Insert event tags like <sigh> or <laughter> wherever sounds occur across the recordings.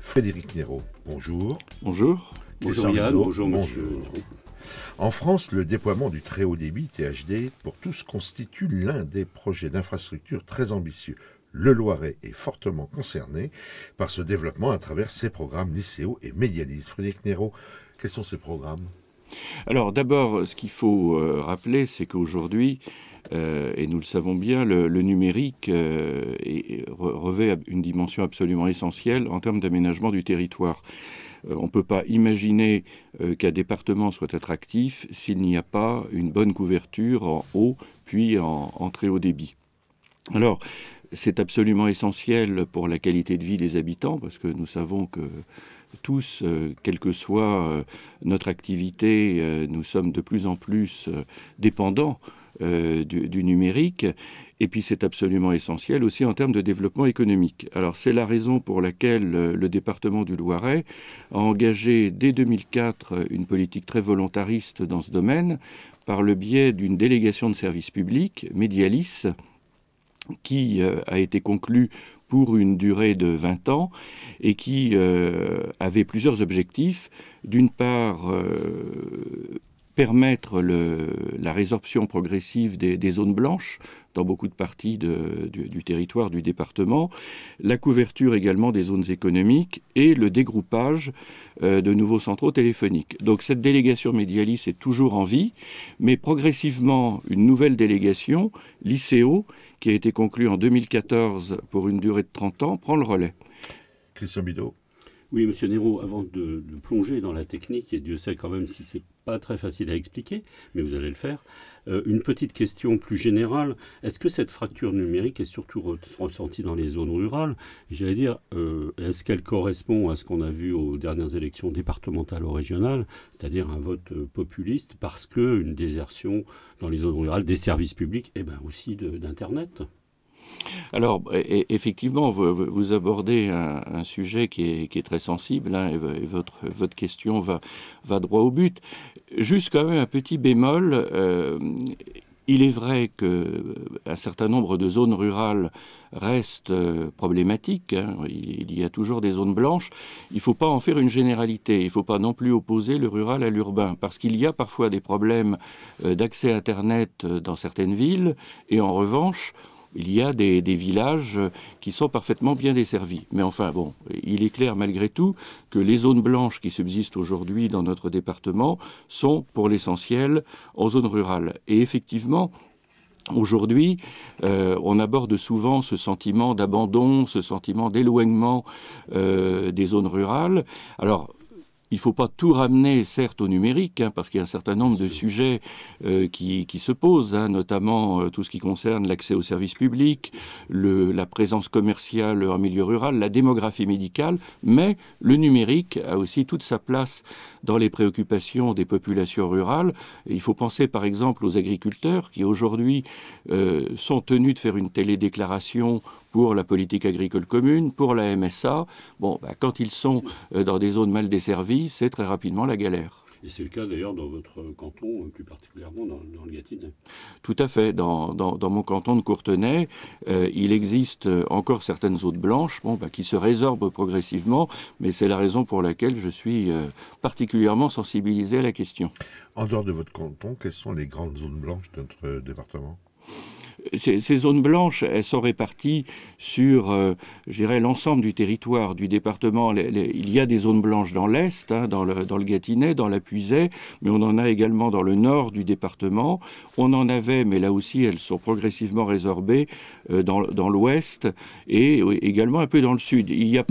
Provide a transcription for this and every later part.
Frédéric Néraud, bonjour. Bonjour. Bonjour Yann, bonjour, En France, le déploiement du très haut débit THD pour tous constitue l'un des projets d'infrastructure très ambitieux. Le Loiret est fortement concerné par ce développement à travers ses programmes lycéaux et médialistes. Frédéric Néraud, quels sont ces programmes alors d'abord, ce qu'il faut euh, rappeler, c'est qu'aujourd'hui, euh, et nous le savons bien, le, numérique euh, revêt une dimension absolument essentielle en termes d'aménagement du territoire. on ne peut pas imaginer qu'un département soit attractif s'il n'y a pas une bonne couverture en haut puis en, en très haut débit. Alors, c'est absolument essentiel pour la qualité de vie des habitants parce que nous savons que tous, euh, quelle que soit euh, notre activité, euh, nous sommes de plus en plus dépendants du, numérique. Et puis c'est absolument essentiel aussi en termes de développement économique. Alors c'est la raison pour laquelle le département du Loiret a engagé dès 2004 une politique très volontariste dans ce domaine par le biais d'une délégation de services public, Medialis, qui a été conclue pour une durée de 20 ans et qui euh, avait plusieurs objectifs. D'une part, euh, permettre le, la résorption progressive des, zones blanches dans beaucoup de parties du, territoire du département, la couverture également des zones économiques et le dégroupage euh, de nouveaux centraux téléphoniques. Donc cette délégation Médialis est toujours en vie, mais progressivement une nouvelle délégation, l'ICEO, qui a été conclue en 2014 pour une durée de 30 ans, prend le relais. Christian Bidot. Oui, Monsieur Néraud, avant de, plonger dans la technique, et Dieu sait quand même si c'est pas très facile à expliquer, mais vous allez le faire, euh, une petite question plus générale. Est-ce que cette fracture numérique est surtout ressentie dans les zones rurales J'allais dire, euh, est-ce qu'elle correspond à ce qu'on a vu aux dernières élections départementales ou régionales, c'est-à-dire un vote euh, populiste parce qu'une désertion dans les zones rurales des services publics et eh bien aussi d'Internet alors, effectivement, vous, abordez un, sujet qui est, très sensible, hein, et votre, votre question va, va droit au but. Juste quand même un petit bémol. Euh, il est vrai qu'un euh, certain nombre de zones rurales restent euh, problématiques. Hein. Il y a toujours des zones blanches. Il ne faut pas en faire une généralité. Il ne faut pas non plus opposer le rural à l'urbain, parce qu'il y a parfois des problèmes d'accès à Internet dans certaines villes. Et en revanche, il y a des, villages euh, qui sont parfaitement bien desservis. Mais enfin, bon, il est clair malgré tout que les zones blanches qui subsistent aujourd'hui dans notre département sont pour l'essentiel en zone rurale. Et effectivement, Aujourd'hui, euh, on aborde souvent ce sentiment d'abandon, ce sentiment d'éloignement euh, des zones rurales. Alors, il ne faut pas tout ramener, certes, au numérique, hein, parce qu'il y a un certain nombre de sujets euh, qui, se posent, hein, notamment euh, tout ce qui concerne l'accès aux services publics, la présence commerciale en milieu rural, la démographie médicale, mais le numérique a aussi toute sa place dans les préoccupations des populations rurales. Il faut penser, par exemple, aux agriculteurs qui, aujourd'hui, euh, sont tenus de faire une télédéclaration pour la politique agricole commune, pour la MSA. Bon, bah, quand ils sont euh, dans des zones mal desservies, c'est très rapidement la galère. Et c'est le cas d'ailleurs dans votre canton, plus particulièrement dans, le Gâtinais. Tout à fait. Dans, dans, mon canton de Courtenay, euh, il existe encore certaines zones blanches bon, bah, qui se résorbent progressivement, mais c'est la raison pour laquelle je suis euh, particulièrement sensibilisé à la question. En dehors de votre canton, quelles sont les grandes zones blanches de notre département ces, zones blanches, elles sont réparties sur, euh, dirais, l'ensemble du territoire du département. il y a des zones blanches dans l'Est, hein, dans, le, dans le Gâtinais, dans la Puisaye, mais on en a également dans le nord du département. On en avait, mais là aussi, elles sont progressivement résorbées euh, dans, dans l'Ouest et également un peu dans le Sud. Il y a,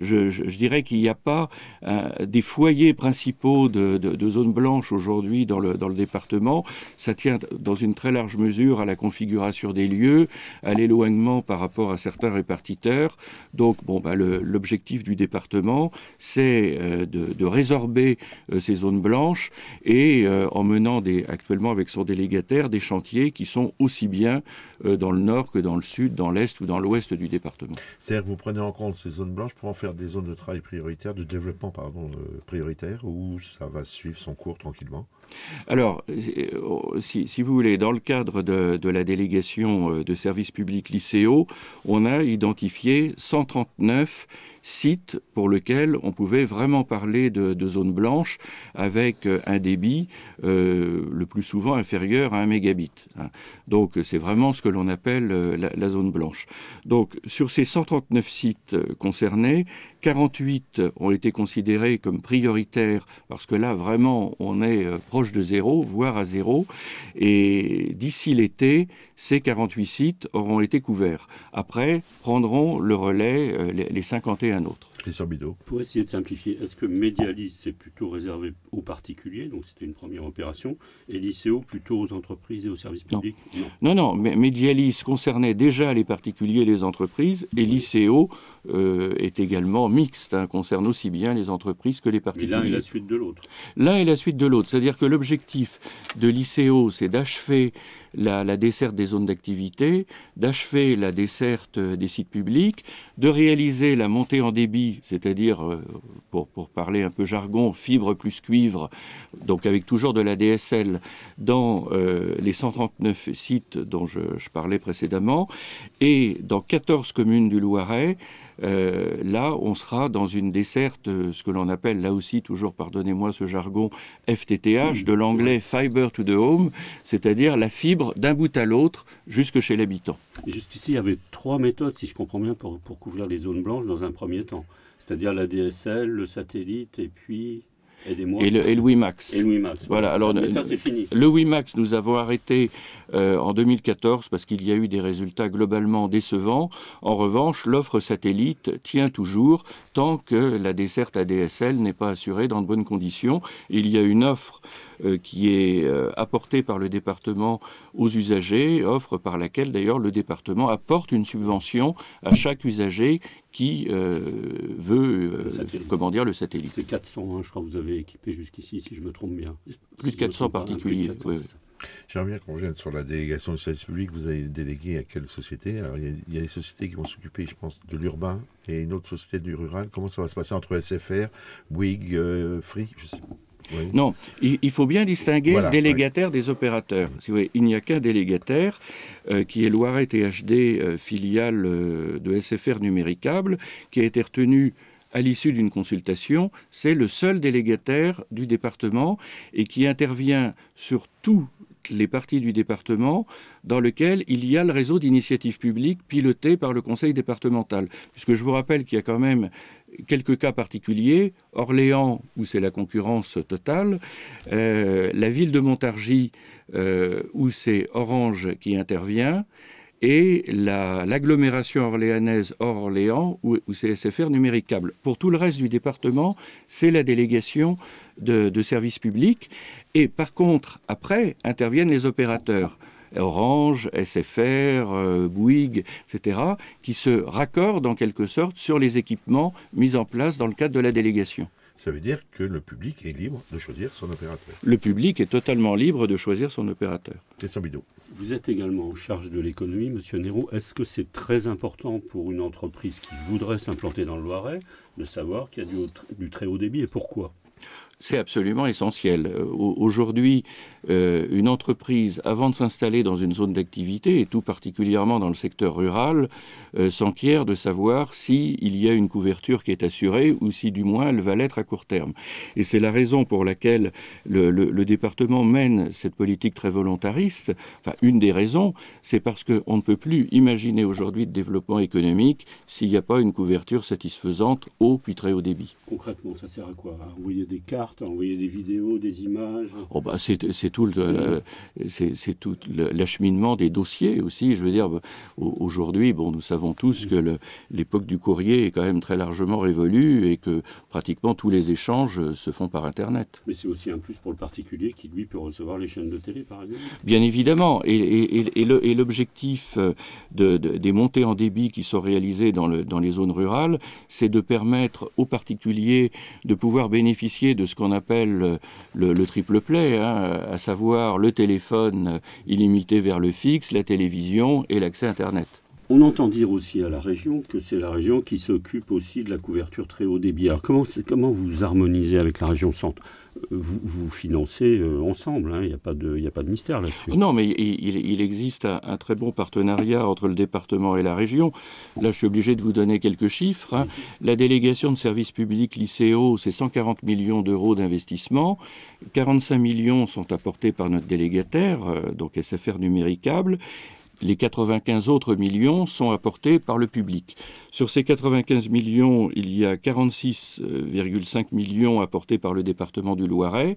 je, dirais qu'il n'y a pas euh, des foyers principaux de, de, de zones blanches aujourd'hui dans le, dans le département. Ça tient dans une très large mesure à la configuration sur des lieux, à l'éloignement par rapport à certains répartiteurs. Donc, bon, bah, l'objectif du département, c'est euh, de, résorber euh, ces zones blanches et euh, en menant des, actuellement avec son délégataire des chantiers qui sont aussi bien dans le nord que dans le sud, dans l'est ou dans l'ouest du département. C'est-à-dire que vous prenez en compte ces zones blanches pour en faire des zones de travail prioritaires, de développement pardon, prioritaire, ou ça va suivre son cours tranquillement Alors, si, si, vous voulez, dans le cadre de, de la délégation, euh, de services publics lycéaux, on a identifié 139 site pour lequel on pouvait vraiment parler de, zone blanche avec euh, un débit euh, le plus souvent inférieur à 1 mégabit. Hein. Donc c'est vraiment ce que l'on appelle euh, la, la, zone blanche. Donc sur ces 139 sites concernés, 48 ont été considérés comme prioritaires parce que là vraiment on est proche de zéro, voire à zéro. Et d'ici l'été, ces 48 sites auront été couverts. Après, prendront le relais les 51 autre. Pour essayer de simplifier, est-ce que Medialis, c'est plutôt réservé aux particuliers, donc c'était une première opération, et Liceo plutôt aux entreprises et aux services publics Non, non, Medialis concernait déjà les particuliers et les entreprises, et Liceo euh, est également mixte, hein, concerne aussi bien les entreprises que les particuliers. L'un est la suite de l'autre. L'un est la suite de l'autre, c'est-à-dire que l'objectif de Liceo, c'est d'achever la, desserte des zones d'activité, d'achever la desserte des sites publics, de réaliser la montée en débit, c'est-à-dire, euh, pour, parler un peu jargon, fibre plus cuivre, donc avec toujours de la DSL, dans euh, les 139 sites dont je parlais précédemment, et dans 14 communes du Loiret, euh, là, on sera dans une desserte, euh, ce que l'on appelle, là aussi, toujours, pardonnez-moi ce jargon, FTTH, de l'anglais Fiber to the Home, c'est-à-dire la fibre d'un bout à l'autre jusque chez l'habitant. ici, il y avait trois méthodes, si je comprends bien, pour couvrir les zones blanches dans un premier temps. C'est-à-dire la DSL, le satellite et puis et le, WiMAX. Et le Voilà, euh, ça, c'est fini. Le WiMAX, nous avons arrêté euh, en 2014 parce qu'il y a eu des résultats globalement décevants. En revanche, l'offre satellite tient toujours tant que la desserte ADSL n'est pas assurée dans de bonnes conditions. Il y a une offre euh, qui est apportée par le département aux usagers, offre par laquelle d'ailleurs le département apporte une subvention à chaque usager qui euh, veut, euh, comment dire, le satellite. C'est 400, hein, je crois que vous avez équipé jusqu'ici, si je me trompe bien. Plus de 400 particuliers. J'aimerais bien qu'on revienne sur la délégation du service public. Vous avez délégué à quelle société il, y a, des sociétés qui vont s'occuper, je pense, de l'urbain et une autre société du rural. Comment ça va se passer entre SFR, Bouygues, euh, Free non, il, faut bien distinguer le délégataire des opérateurs. il n'y a qu'un délégataire euh, qui est Loiret THD, euh, filiale euh, de SFR Numéricable, qui a été retenu à l'issue d'une consultation. C'est le seul délégataire du département et qui intervient sur toutes les parties du département dans lequel il y a le réseau d'initiatives publiques piloté par le conseil départemental. Puisque je vous rappelle qu'il y a quand même quelques cas particuliers, Orléans, où c'est la concurrence totale, euh, la ville de Montargis, euh, où c'est Orange qui intervient, et l'agglomération orléanaise Orléans, où, c'est SFR numérique câble. Pour tout le reste du département, c'est la délégation de, de services publics. Et par contre, après, interviennent les opérateurs. Orange, SFR, euh, Bouygues, etc., qui se raccordent en quelque sorte sur les équipements mis en place dans le cadre de la délégation. Ça veut dire que le public est libre de choisir son opérateur. Le public est totalement libre de choisir son opérateur. Question Vous êtes également en charge de l'économie, Monsieur Nero. Est-ce que c'est très important pour une entreprise qui voudrait s'implanter dans le Loiret de savoir qu'il y a du très haut débit et pourquoi c'est absolument essentiel. Euh, aujourd'hui, euh, une entreprise, avant de s'installer dans une zone d'activité, et tout particulièrement dans le secteur rural, euh, s'enquiert de savoir s'il y a une couverture qui est assurée ou si du moins elle va l'être à court terme. Et c'est la raison pour laquelle le, département mène cette politique très volontariste. Enfin, une des raisons, c'est parce qu'on ne peut plus imaginer aujourd'hui de développement économique s'il n'y a pas une couverture satisfaisante au, puis très haut débit. Concrètement, ça sert à quoi Vous voyez des cartes. À envoyer des vidéos, des images oh, bah c'est, tout le, euh, c'est, tout l'acheminement des dossiers aussi. Je veux dire, aujourd'hui, bon, nous savons tous que l'époque du courrier est quand même très largement révolue et que pratiquement tous les échanges se font par Internet. Mais c'est aussi un plus pour le particulier qui, lui, peut recevoir les chaînes de télé, par exemple. Bien évidemment. Et, et, l'objectif euh, de, des montées en débit qui sont réalisées dans, le, dans les zones rurales, c'est de permettre aux particuliers de pouvoir bénéficier de ce qu'on appelle le, triple play, hein, à savoir le téléphone euh, illimité vers le fixe, la télévision et l'accès Internet. On entend dire aussi à la région que c'est la région qui s'occupe aussi de la couverture très haut débit. Alors comment, vous harmonisez avec la région centre euh, vous, financez euh, ensemble, hein, il n'y a, pas de, mystère là-dessus. Non, mais il, existe un, très bon partenariat entre le département et la région. Là, je suis obligé de vous donner quelques chiffres. Hein. La délégation de services publics lycéo, c'est 140 millions d'euros d'investissement. 45 millions sont apportés par notre délégataire, euh, donc SFR numéricable, les 95 autres millions sont apportés par le public. Sur ces 95 millions, il y a 46,5 millions apportés par le département du Loiret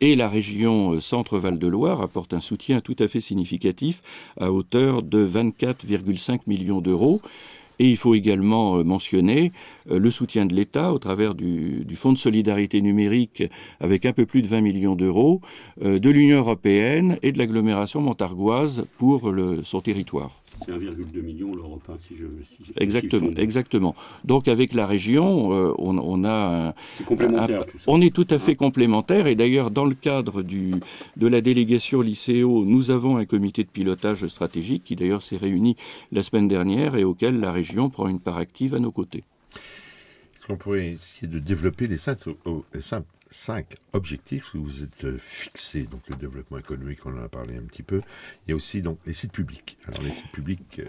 et la région Centre-Val de Loire apporte un soutien tout à fait significatif à hauteur de 24,5 millions d'euros. Et il faut également euh, mentionner euh, le soutien de l'État au travers du, Fonds de solidarité numérique avec un peu plus de 20 millions d'euros, euh, de l'Union européenne et de l'agglomération montargoise pour son territoire. C'est 1,2 million l'Europe si je. exactement, exactement. Donc avec la région, euh, on, a. C'est complémentaire tout ça. On est tout à fait complémentaires. Et d'ailleurs, dans le cadre de la délégation lycéo, nous avons un comité de pilotage stratégique qui d'ailleurs s'est réuni la semaine dernière et auquel la région prend une part active à nos côtés qu'on pourrait essayer de développer les cinq, objectifs que vous êtes euh, fixés. Donc le développement économique, on en a parlé un petit peu. Il y a aussi donc les sites publics. Alors les sites publics. Euh,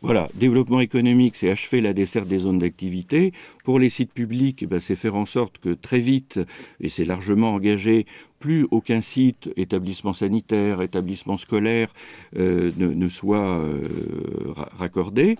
voilà, développement économique, c'est achever la desserte des zones d'activité. Pour les sites publics, eh ben, c'est faire en sorte que très vite, et c'est largement engagé, plus aucun site, établissement sanitaire, établissement scolaire, euh, ne, soit euh, raccordé.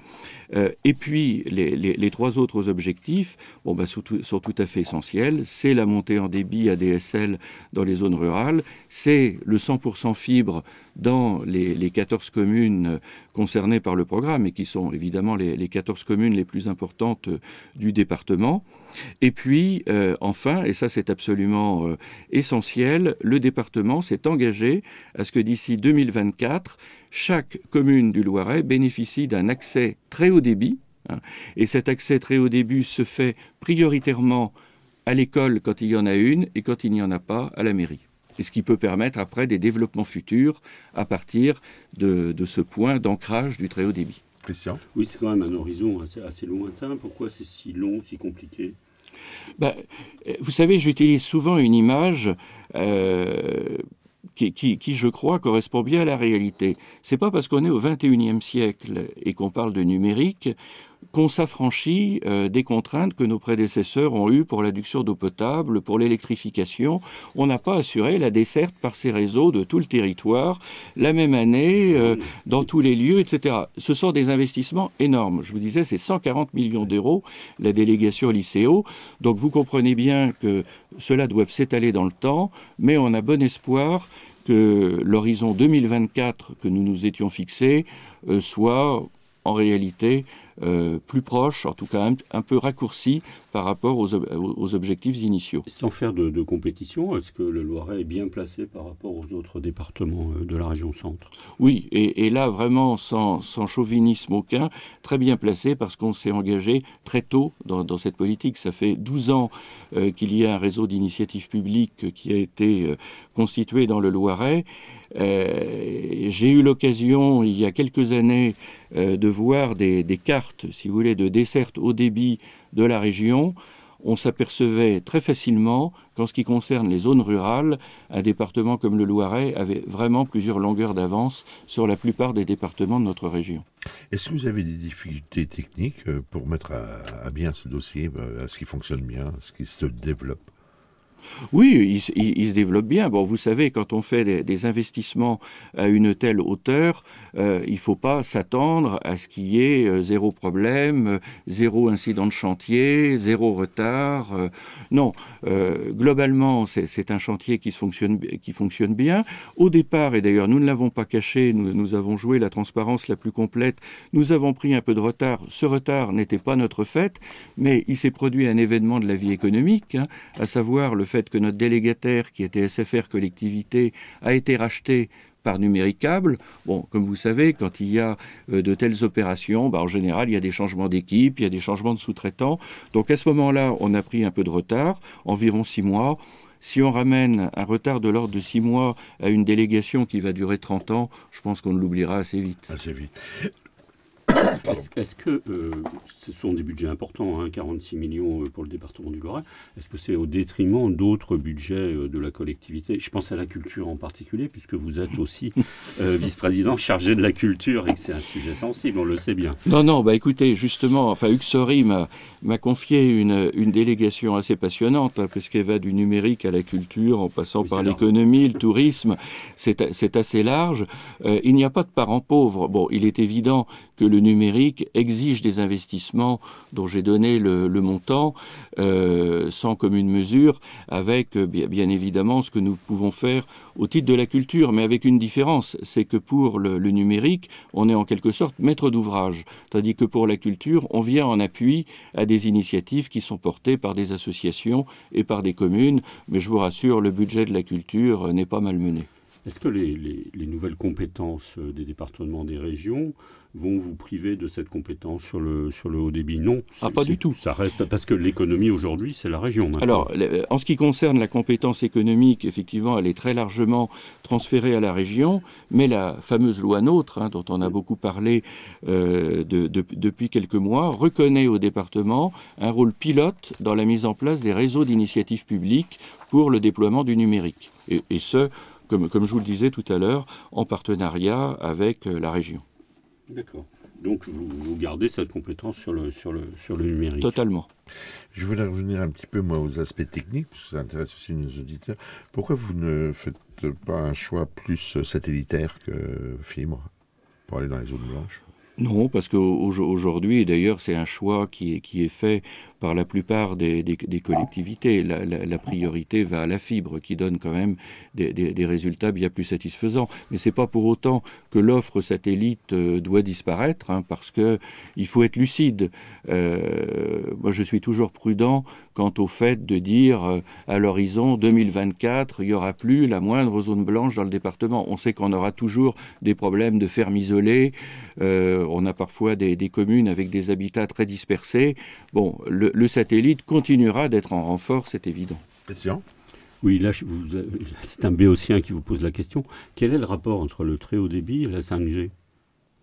Euh, et puis, les, trois autres objectifs bon, bah, sont, tout, à fait essentiels. C'est la montée en débit ADSL dans les zones rurales, c'est le 100% fibre dans les, 14 communes concernées par le programme, et qui sont évidemment les, 14 communes les plus importantes du département. Et puis, enfin, et ça c'est absolument essentiel, le département s'est engagé à ce que d'ici 2024, chaque commune du Loiret bénéficie d'un accès très haut débit. Hein. et cet accès très haut débit se fait prioritairement à l'école quand il y en a une et quand il n'y en a pas à la mairie. Et ce qui peut permettre après des développements futurs à partir de, ce point d'ancrage du très haut débit. Christian Oui, c'est quand même un horizon assez lointain. Pourquoi c'est si long, si compliqué bah, vous savez, j'utilise souvent une image euh, qui, je crois, correspond bien à la réalité. C'est pas parce qu'on est au 21e siècle et qu'on parle de numérique qu'on s'affranchit euh, des contraintes que nos prédécesseurs ont eues pour l'adduction d'eau potable, pour l'électrification. On n'a pas assuré la desserte par ces réseaux de tout le territoire la même année, euh, dans tous les lieux, etc. Ce sont des investissements énormes. Je vous disais, c'est 140 millions d'euros, la délégation lycéo. Donc vous comprenez bien que cela doit s'étaler dans le temps, mais on a bon espoir que l'horizon 2024 que nous nous étions fixés euh, soit en réalité euh, plus proche, en tout cas un, peu raccourci par rapport aux, objectifs initiaux. Sans faire de, compétition, est-ce que le Loiret est bien placé par rapport aux autres départements euh, de la région centre Oui, et, là vraiment sans, chauvinisme aucun, très bien placé parce qu'on s'est engagé très tôt dans, cette politique. Ça fait 12 ans euh, qu'il y a un réseau d'initiatives publiques qui a été constitué dans le Loiret. J'ai eu l'occasion il y a quelques années de voir des cartes si vous voulez, de desserte au débit de la région, on s'apercevait très facilement qu'en ce qui concerne les zones rurales, un département comme le Loiret avait vraiment plusieurs longueurs d'avance sur la plupart des départements de notre région. Est-ce que vous avez des difficultés techniques euh, pour mettre à, bien ce dossier, euh, à ce qui fonctionne bien, à ce qui se développe oui, il, se développe bien. Bon, vous savez, quand on fait des, investissements à une telle hauteur, euh, il ne faut pas s'attendre à ce qu'il y ait euh, zéro problème, euh, zéro incident de chantier, zéro retard. non, globalement, c'est un chantier qui fonctionne, bien. Au départ, et d'ailleurs, nous ne l'avons pas caché, nous, avons joué la transparence la plus complète. Nous avons pris un peu de retard. Ce retard n'était pas notre fait, mais il s'est produit un événement de la vie économique, hein, à savoir le fait fait que notre délégataire, qui était SFR Collectivité, a été racheté par Numérique Bon, comme vous savez, quand il y a euh, de telles opérations, bah, en général, il y a des changements d'équipe, il y a des changements de sous-traitants. Donc à ce moment-là, on a pris un peu de retard, environ six mois. Si on ramène un retard de l'ordre de six mois à une délégation qui va durer 30 ans, je pense qu'on l'oubliera assez vite. Assez vite. <coughs> Est-ce que euh, ce sont des budgets importants, 46 hein, millions euh, pour le département du Loiret Est-ce que c'est au détriment d'autres budgets euh, de la collectivité Je pense à la culture en particulier, puisque vous êtes aussi <laughs> vice-président chargé de la culture et que c'est un sujet sensible, on le sait bien. Non, non, bah écoutez, justement, enfin, Uxori m'a confié une, délégation assez passionnante, hein, parce qu'elle va du numérique à la culture, en passant par l'économie, le tourisme, c'est assez large. il n'y a pas de parents pauvres. Bon, il est évident que le numérique exige des investissements dont j'ai donné le, montant, euh, sans commune mesure, avec euh, bien évidemment ce que nous pouvons faire au titre de la culture, mais avec une différence, c'est que pour le, numérique, on est en quelque sorte maître d'ouvrage, tandis que pour la culture, on vient en appui à des initiatives qui sont portées par des associations et par des communes, mais je vous rassure, le budget de la culture euh, n'est pas malmené. Est-ce que les, nouvelles compétences des départements des régions vont vous priver de cette compétence sur le, sur le haut débit. Non. Ah, pas du tout. Ça reste parce que l'économie aujourd'hui, c'est la région. Alors, en ce qui concerne la compétence économique, effectivement, elle est très largement transférée à la région, mais la fameuse loi NOTRe, hein, dont on a beaucoup parlé euh, depuis quelques mois, reconnaît au département un rôle pilote dans la mise en place des réseaux d'initiatives publiques pour le déploiement du numérique. et, ce, comme, je vous le disais tout à l'heure, en partenariat avec euh, la région. D'accord. Donc vous, gardez cette compétence sur le, sur le, sur le numérique Totalement. Je voulais revenir un petit peu moi aux aspects techniques, parce que ça intéresse aussi nos auditeurs. Pourquoi vous ne faites pas un choix plus satellitaire que fibre pour aller dans les zones blanches non, parce qu'aujourd'hui, d'ailleurs, c'est un choix qui est, fait par la plupart des, collectivités. La, priorité va à la fibre, qui donne quand même des, résultats bien plus satisfaisants. Mais ce n'est pas pour autant que l'offre satellite euh, doit disparaître, hein, parce parce qu'il faut être lucide. Euh, moi, je suis toujours prudent quant au fait de dire euh, à l'horizon 2024, il n'y aura plus la moindre zone blanche dans le département. On sait qu'on aura toujours des problèmes de fermes isolées. Euh, on a parfois des, communes avec des habitats très dispersés. Bon, le, satellite continuera d'être en renfort, c'est évident. Question oui, là, euh, c'est un béotien qui vous pose la question. Quel est le rapport entre le très haut débit et la 5G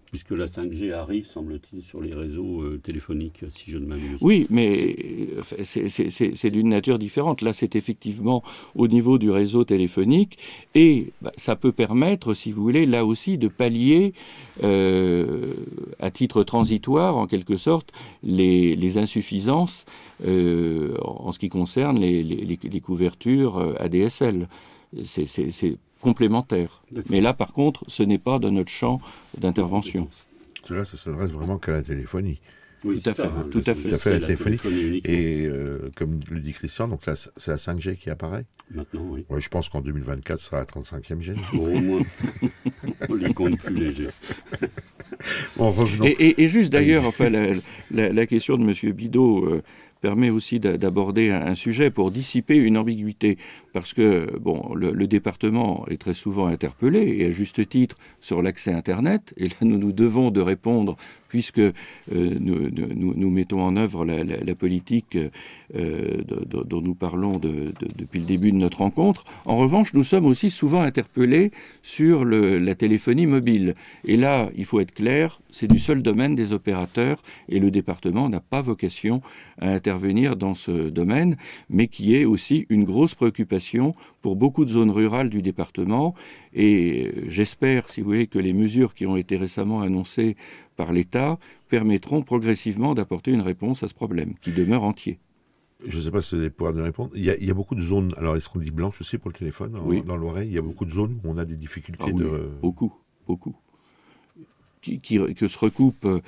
Puisque la 5G arrive, semble-t-il, sur les réseaux euh, téléphoniques, si je ne m'abuse. Oui, mais euh, c'est d'une nature différente. Là, c'est effectivement au niveau du réseau téléphonique, et bah, ça peut permettre, si vous voulez, là aussi, de pallier, euh, à titre transitoire, en quelque sorte, les, insuffisances en ce qui concerne les, les couvertures ADSL. C'est complémentaires. Mais là, par contre, ce n'est pas dans notre champ d'intervention. Cela, ça s'adresse vraiment qu'à la téléphonie. Oui, tout à fait, tout, à fait. la, téléphonie. et euh, comme le dit Christian, donc là, c'est la 5G qui apparaît Maintenant, oui. je pense qu'en 2024, ce sera la 35e G. Au moins. <laughs> Oh, les comptes plus légers. Bon, et, et, et, juste d'ailleurs, enfin, la, question de M. Bidot, euh, permet aussi d'aborder un sujet pour dissiper une ambiguïté. Parce que, bon, le, département est très souvent interpellé, et à juste titre, sur l'accès Internet. Et là, nous nous devons de répondre puisque euh, nous, mettons en œuvre la, politique euh, dont, nous parlons depuis le début de notre rencontre. En revanche, nous sommes aussi souvent interpellés sur la téléphonie mobile. Et là, il faut être clair, c'est du seul domaine des opérateurs et le département n'a pas vocation à intervenir dans ce domaine, mais qui est aussi une grosse préoccupation pour beaucoup de zones rurales du département et j'espère, si vous voulez, que les mesures qui ont été récemment annoncées par l'État permettront progressivement d'apporter une réponse à ce problème, qui demeure entier. Je ne sais pas si vous allez pouvoir me répondre. Il y, a, beaucoup de zones. Alors, est-ce qu'on dit blanche aussi pour le téléphone oui. Dans l'oreille, il y a beaucoup de zones où on a des difficultés ah de. Beaucoup, beaucoup. Qui, qui, que se recoupent euh,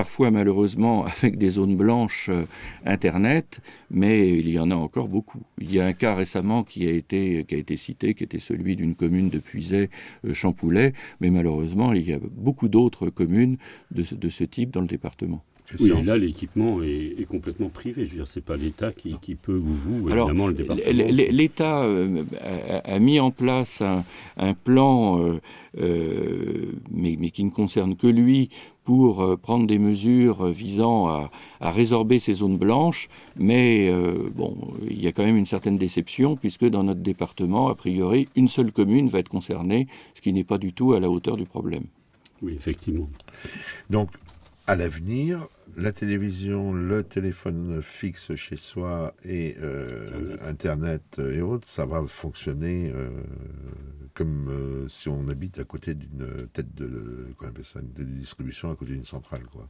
parfois malheureusement <laughs> avec des zones blanches euh, Internet, mais il y en a encore beaucoup. Il y a un cas récemment qui a été, qui a été cité, qui était celui d'une commune de Puiset, euh, Champoulet, mais malheureusement il y a beaucoup d'autres communes de ce type dans le département. Oui, là, l'équipement est, complètement privé. Je veux dire, c'est pas l'État qui, peut ou vous, évidemment, le département. L'État euh, a, mis en place un, plan, euh, euh, mais, qui ne concerne que lui, pour prendre des mesures visant à, résorber ces zones blanches, mais bon, il y a quand même une certaine déception puisque dans notre département, a priori, une seule commune va être concernée, ce qui n'est pas du tout à la hauteur du problème. Oui, effectivement. Donc, à l'avenir, la télévision, le téléphone fixe chez soi et euh, Internet. Euh, et autres, ça va fonctionner euh, comme si on habite à côté d'une tête de, distribution, à côté d'une centrale. Quoi.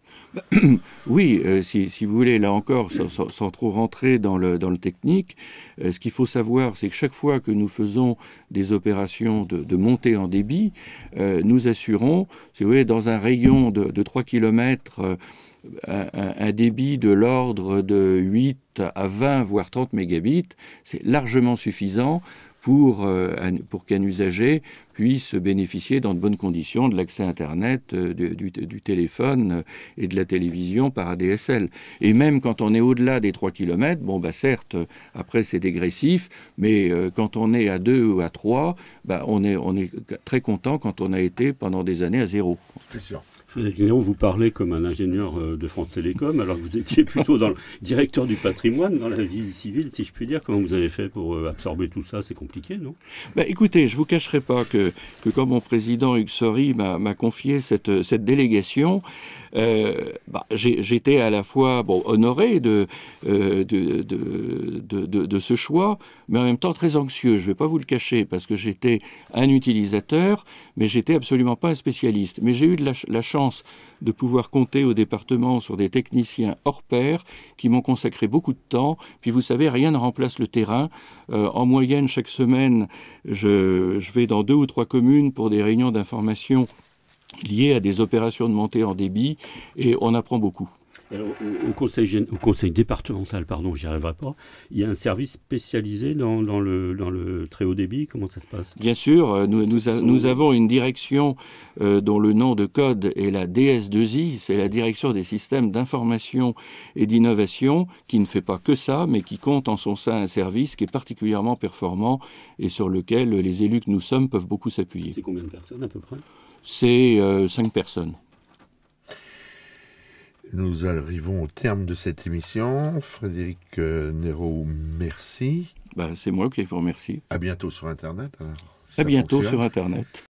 <coughs> Oui, si, vous voulez, là encore, sans, trop rentrer dans le, dans le technique, ce qu'il faut savoir, c'est que chaque fois que nous faisons des opérations de, montée en débit, nous assurons, si vous voulez, dans un rayon de, de 3 km, un, débit de l'ordre de 8 à 20, voire 30 mégabits, c'est largement suffisant pour, euh, pour qu'un usager puisse bénéficier dans de bonnes conditions de l'accès Internet, euh, du, téléphone euh, et de la télévision par ADSL. Et même quand on est au-delà des 3 km, bon, bah, certes, après c'est dégressif, mais quand on est à 2 ou à 3, bah, on, est, on est très content quand on a été pendant des années à zéro. C'est sûr vous parlez comme un ingénieur euh, de France Télécom, alors que vous étiez plutôt dans le <laughs> directeur du patrimoine, dans la vie civile, si je puis dire. Comment vous avez fait pour euh, absorber tout ça C'est compliqué, non bah, Écoutez, je ne vous cacherai pas que, que comme mon président Hugues m'a confié cette, euh, cette délégation, bah, j'étais à la fois bon, honoré de, de, de, de, ce choix, mais en même temps très anxieux, je ne vais pas vous le cacher, parce que j'étais un utilisateur, mais j'étais absolument pas un spécialiste. Mais j'ai eu de la chance de pouvoir compter au département sur des techniciens hors pair qui m'ont consacré beaucoup de temps. Puis vous savez, rien ne remplace le terrain. Euh, en moyenne, chaque semaine, je vais dans deux ou trois communes pour des réunions d'information liées à des opérations de montée en débit et on apprend beaucoup. Euh, au, conseil, conseil départemental, pardon, j'y arriverai pas, il y a un service spécialisé dans, le, très haut débit Comment ça se passe Bien sûr, euh, nous, avons une direction euh, dont le nom de code est la DS2I, c'est la direction des systèmes d'information et d'innovation, qui ne fait pas que ça, mais qui compte en son sein un service qui est particulièrement performant et sur lequel les élus que nous sommes peuvent beaucoup s'appuyer. C'est combien de personnes à peu près C'est 5 cinq personnes. Nous arrivons au terme de cette émission. Frédéric euh, Nero, merci. Ben, c'est moi qui vous remercie. À bientôt sur Internet. Hein. à bientôt sur Internet.